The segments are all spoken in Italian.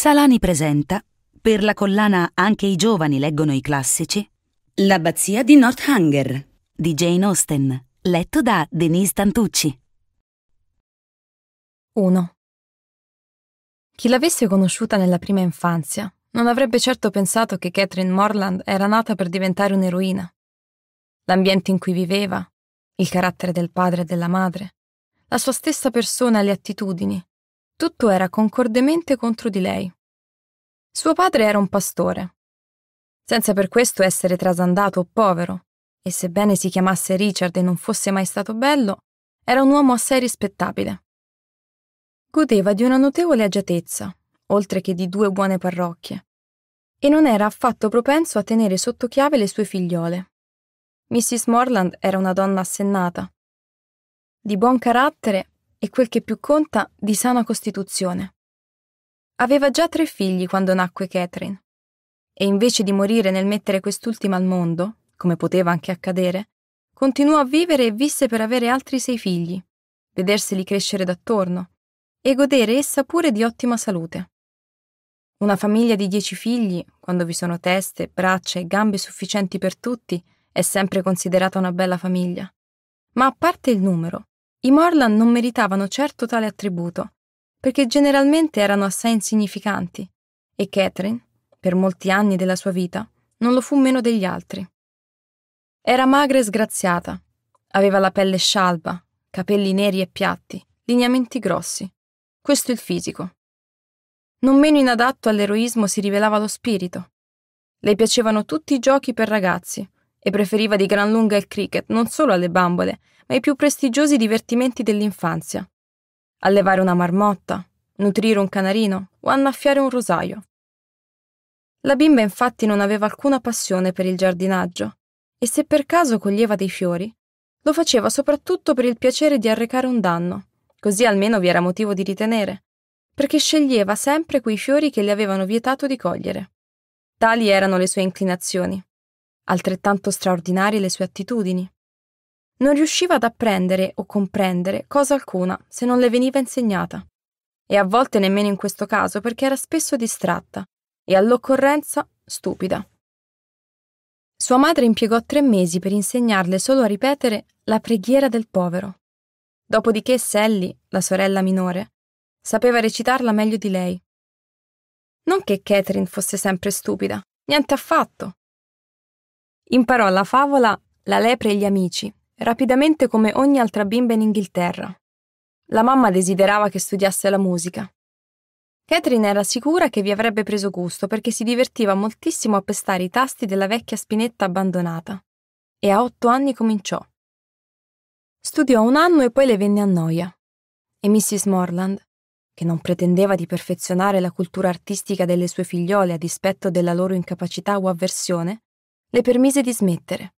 Salani presenta, per la collana Anche i giovani leggono i classici, L'abbazia di Northanger di Jane Austen, letto da Denise Tantucci. 1. Chi l'avesse conosciuta nella prima infanzia non avrebbe certo pensato che Catherine Morland era nata per diventare un'eroina. L'ambiente in cui viveva, il carattere del padre e della madre, la sua stessa persona e le attitudini tutto era concordemente contro di lei. Suo padre era un pastore, senza per questo essere trasandato o povero, e sebbene si chiamasse Richard e non fosse mai stato bello, era un uomo assai rispettabile. Godeva di una notevole agiatezza, oltre che di due buone parrocchie, e non era affatto propenso a tenere sotto chiave le sue figliole. Mrs. Morland era una donna assennata, di buon carattere e quel che più conta, di sana costituzione. Aveva già tre figli quando nacque Catherine, e invece di morire nel mettere quest'ultima al mondo, come poteva anche accadere, continuò a vivere e visse per avere altri sei figli, vederseli crescere d'attorno e godere essa pure di ottima salute. Una famiglia di dieci figli, quando vi sono teste, braccia e gambe sufficienti per tutti, è sempre considerata una bella famiglia. Ma a parte il numero, i Morlan non meritavano certo tale attributo, perché generalmente erano assai insignificanti, e Catherine, per molti anni della sua vita, non lo fu meno degli altri. Era magra e sgraziata, aveva la pelle scialba, capelli neri e piatti, lineamenti grossi. Questo il fisico. Non meno inadatto all'eroismo si rivelava lo spirito. Le piacevano tutti i giochi per ragazzi, e preferiva di gran lunga il cricket non solo alle bambole, ma ai più prestigiosi divertimenti dell'infanzia. Allevare una marmotta, nutrire un canarino o annaffiare un rosaio. La bimba infatti non aveva alcuna passione per il giardinaggio e se per caso coglieva dei fiori, lo faceva soprattutto per il piacere di arrecare un danno, così almeno vi era motivo di ritenere, perché sceglieva sempre quei fiori che le avevano vietato di cogliere. Tali erano le sue inclinazioni altrettanto straordinarie le sue attitudini. Non riusciva ad apprendere o comprendere cosa alcuna se non le veniva insegnata, e a volte nemmeno in questo caso perché era spesso distratta e all'occorrenza stupida. Sua madre impiegò tre mesi per insegnarle solo a ripetere la preghiera del povero. Dopodiché Sally, la sorella minore, sapeva recitarla meglio di lei. Non che Catherine fosse sempre stupida, niente affatto. Imparò la favola La lepre e gli amici, rapidamente come ogni altra bimba in Inghilterra. La mamma desiderava che studiasse la musica. Catherine era sicura che vi avrebbe preso gusto perché si divertiva moltissimo a pestare i tasti della vecchia spinetta abbandonata. E a otto anni cominciò. Studiò un anno e poi le venne a noia. E Mrs. Morland, che non pretendeva di perfezionare la cultura artistica delle sue figliole a dispetto della loro incapacità o avversione, le permise di smettere.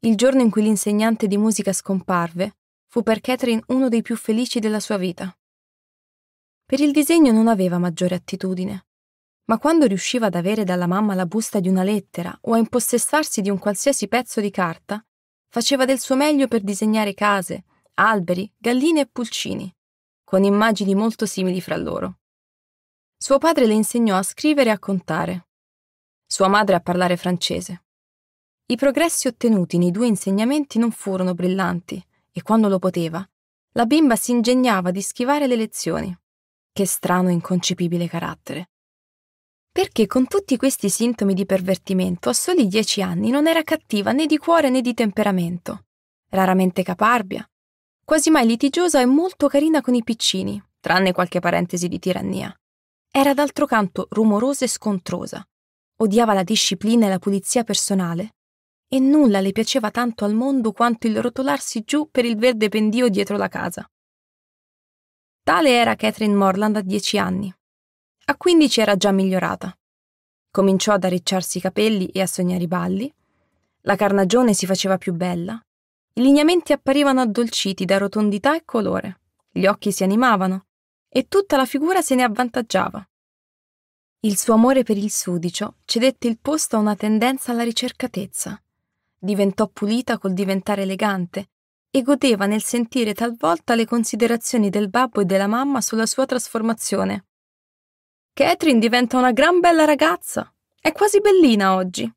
Il giorno in cui l'insegnante di musica scomparve fu per Catherine uno dei più felici della sua vita. Per il disegno non aveva maggiore attitudine, ma quando riusciva ad avere dalla mamma la busta di una lettera o a impossessarsi di un qualsiasi pezzo di carta, faceva del suo meglio per disegnare case, alberi, galline e pulcini, con immagini molto simili fra loro. Suo padre le insegnò a scrivere e a contare sua madre a parlare francese. I progressi ottenuti nei due insegnamenti non furono brillanti e quando lo poteva, la bimba si ingegnava di schivare le lezioni. Che strano e inconcepibile carattere. Perché con tutti questi sintomi di pervertimento a soli dieci anni non era cattiva né di cuore né di temperamento, raramente caparbia, quasi mai litigiosa e molto carina con i piccini, tranne qualche parentesi di tirannia. Era d'altro canto rumorosa e scontrosa, Odiava la disciplina e la pulizia personale, e nulla le piaceva tanto al mondo quanto il rotolarsi giù per il verde pendio dietro la casa. Tale era Catherine Morland a dieci anni. A quindici era già migliorata. Cominciò ad arricciarsi i capelli e a sognare i balli. La carnagione si faceva più bella. I lineamenti apparivano addolciti da rotondità e colore. Gli occhi si animavano e tutta la figura se ne avvantaggiava. Il suo amore per il sudicio cedette il posto a una tendenza alla ricercatezza. Diventò pulita col diventare elegante e godeva nel sentire talvolta le considerazioni del babbo e della mamma sulla sua trasformazione. Catherine diventa una gran bella ragazza. È quasi bellina oggi.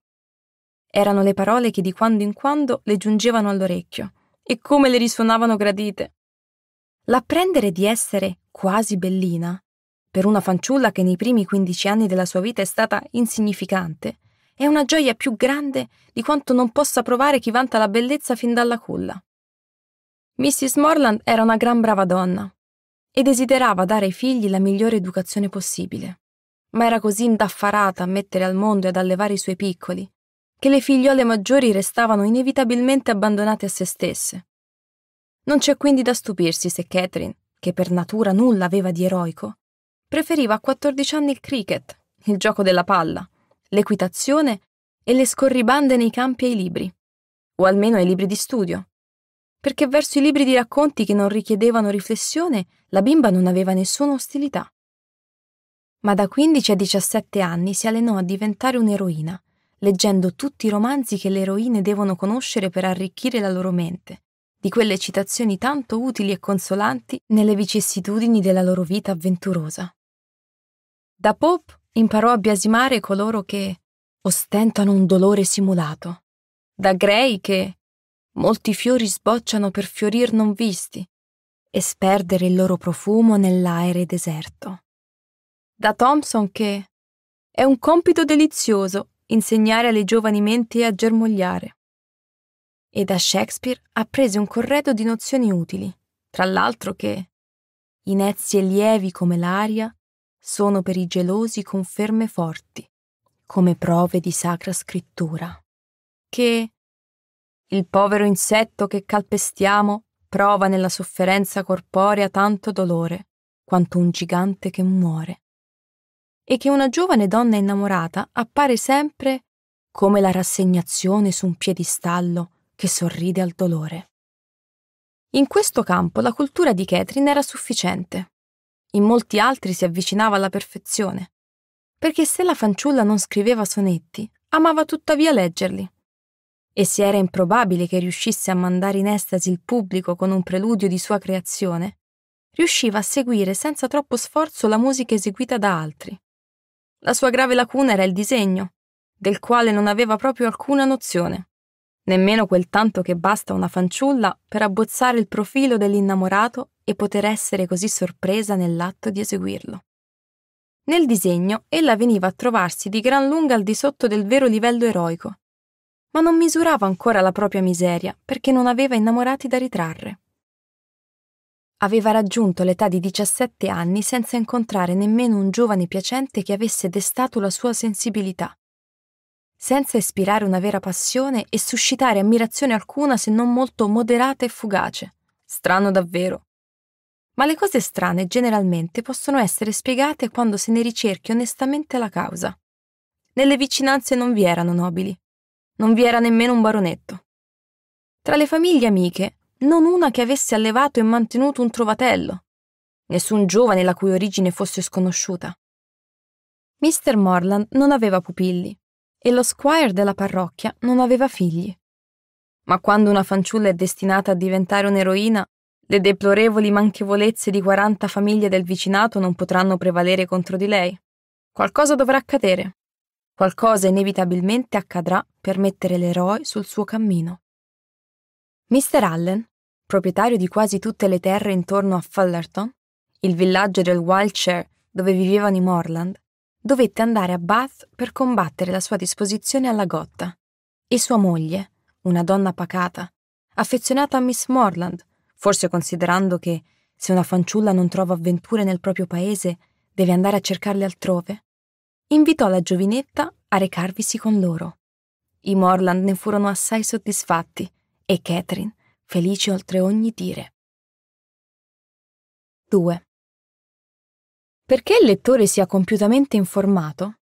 Erano le parole che di quando in quando le giungevano all'orecchio e come le risuonavano gradite. L'apprendere di essere quasi bellina per una fanciulla che nei primi 15 anni della sua vita è stata insignificante, è una gioia più grande di quanto non possa provare chi vanta la bellezza fin dalla culla. Mrs. Morland era una gran brava donna e desiderava dare ai figli la migliore educazione possibile, ma era così indaffarata a mettere al mondo e ad allevare i suoi piccoli che le figliole maggiori restavano inevitabilmente abbandonate a se stesse. Non c'è quindi da stupirsi se Catherine, che per natura nulla aveva di eroico, Preferiva a 14 anni il cricket, il gioco della palla, l'equitazione e le scorribande nei campi e ai libri, o almeno ai libri di studio. Perché verso i libri di racconti che non richiedevano riflessione, la bimba non aveva nessuna ostilità. Ma da 15 a 17 anni si allenò a diventare un'eroina, leggendo tutti i romanzi che le eroine devono conoscere per arricchire la loro mente, di quelle citazioni tanto utili e consolanti nelle vicissitudini della loro vita avventurosa. Da Pope imparò a biasimare coloro che ostentano un dolore simulato. Da Gray che molti fiori sbocciano per fiorir non visti e sperdere il loro profumo nell'aere deserto. Da Thompson che è un compito delizioso insegnare alle giovani menti a germogliare. E da Shakespeare apprese un corredo di nozioni utili, tra l'altro che inezie lievi come l'aria sono per i gelosi conferme forti, come prove di sacra scrittura, che il povero insetto che calpestiamo prova nella sofferenza corporea tanto dolore quanto un gigante che muore, e che una giovane donna innamorata appare sempre come la rassegnazione su un piedistallo che sorride al dolore. In questo campo la cultura di Ketrin era sufficiente in molti altri si avvicinava alla perfezione, perché se la fanciulla non scriveva sonetti, amava tuttavia leggerli. E se era improbabile che riuscisse a mandare in estasi il pubblico con un preludio di sua creazione, riusciva a seguire senza troppo sforzo la musica eseguita da altri. La sua grave lacuna era il disegno, del quale non aveva proprio alcuna nozione, nemmeno quel tanto che basta una fanciulla per abbozzare il profilo dell'innamorato e poter essere così sorpresa nell'atto di eseguirlo. Nel disegno ella veniva a trovarsi di gran lunga al di sotto del vero livello eroico, ma non misurava ancora la propria miseria perché non aveva innamorati da ritrarre. Aveva raggiunto l'età di 17 anni senza incontrare nemmeno un giovane piacente che avesse destato la sua sensibilità, senza ispirare una vera passione e suscitare ammirazione alcuna se non molto moderata e fugace. Strano davvero, ma le cose strane generalmente possono essere spiegate quando se ne ricerchi onestamente la causa. Nelle vicinanze non vi erano nobili, non vi era nemmeno un baronetto. Tra le famiglie amiche, non una che avesse allevato e mantenuto un trovatello, nessun giovane la cui origine fosse sconosciuta. Mr. Morland non aveva pupilli e lo squire della parrocchia non aveva figli. Ma quando una fanciulla è destinata a diventare un'eroina, le deplorevoli manchevolezze di 40 famiglie del vicinato non potranno prevalere contro di lei. Qualcosa dovrà accadere. Qualcosa inevitabilmente accadrà per mettere l'eroe sul suo cammino. Mr. Allen, proprietario di quasi tutte le terre intorno a Fullerton, il villaggio del Wildshire dove vivevano i Morland, dovette andare a Bath per combattere la sua disposizione alla gotta. E sua moglie, una donna pacata, affezionata a Miss Morland, forse considerando che se una fanciulla non trova avventure nel proprio paese, deve andare a cercarle altrove, invitò la giovinetta a recarvisi con loro. I Morland ne furono assai soddisfatti e Catherine felice oltre ogni dire. 2. Perché il lettore sia compiutamente informato,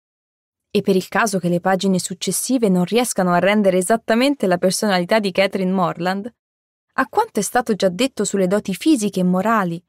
e per il caso che le pagine successive non riescano a rendere esattamente la personalità di Catherine Morland, a quanto è stato già detto sulle doti fisiche e morali,